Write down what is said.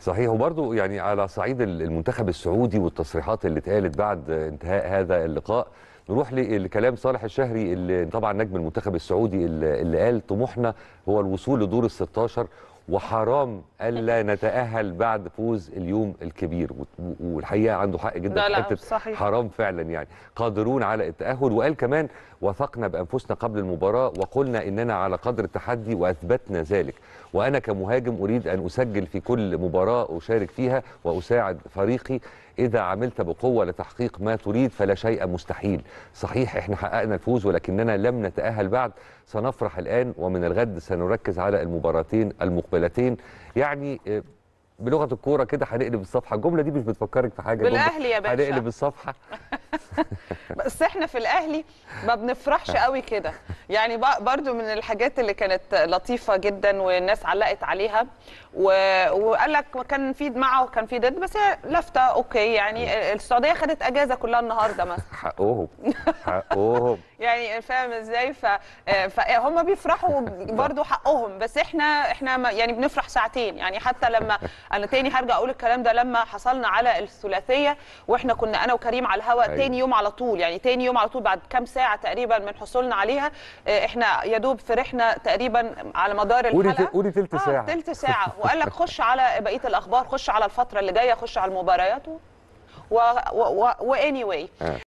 صحيح وبرضه يعني على صعيد المنتخب السعودي والتصريحات اللي اتقالت بعد انتهاء هذا اللقاء نروح لكلام صالح الشهري اللي طبعا نجم المنتخب السعودي اللي قال طموحنا هو الوصول لدور ال 16 وحرام الا نتاهل بعد فوز اليوم الكبير والحقيقه عنده حق جدا لا لا صحيح. حرام فعلا يعني قادرون على التاهل وقال كمان وثقنا بانفسنا قبل المباراه وقلنا اننا على قدر التحدي واثبتنا ذلك وانا كمهاجم اريد ان اسجل في كل مباراه اشارك فيها واساعد فريقي إذا عملت بقوة لتحقيق ما تريد فلا شيء مستحيل صحيح إحنا حققنا الفوز ولكننا لم نتأهل بعد سنفرح الآن ومن الغد سنركز على المباراتين المقبلة مقبلتين يعني آه، بلغه الكوره كده هنقلب الصفحه الجمله دي مش بتفكرك في حاجه بالاهلي يا باشا هنقلب الصفحه بس احنا في الاهلي ما بنفرحش قوي كده يعني برضو من الحاجات اللي كانت لطيفه جدا والناس علقت عليها و... وقال لك كان في دمعه وكان في ضد بس هي لافته اوكي يعني أيوة. السعوديه خدت اجازه كلها النهارده مثلا حقهم حقهم يعني فاهم ازاي ف... فهم بيفرحوا برضو حقهم بس احنا احنا يعني بنفرح ساعتين يعني حتى لما انا تاني هرجع اقول الكلام ده لما حصلنا على الثلاثيه واحنا كنا انا وكريم على الهواء أيوة. تاني تاني يوم على طول يعني تاني يوم على طول بعد كام ساعه تقريبا من حصولنا عليها آه، احنا يا دوب فرحنا تقريبا على مدار الحلقه قولي تلت آه، ساعه آه تلت ساعه وقال لك خش على بقيه الاخبار خش على الفتره اللي جايه خش على المباريات و و و, و... anyway آه.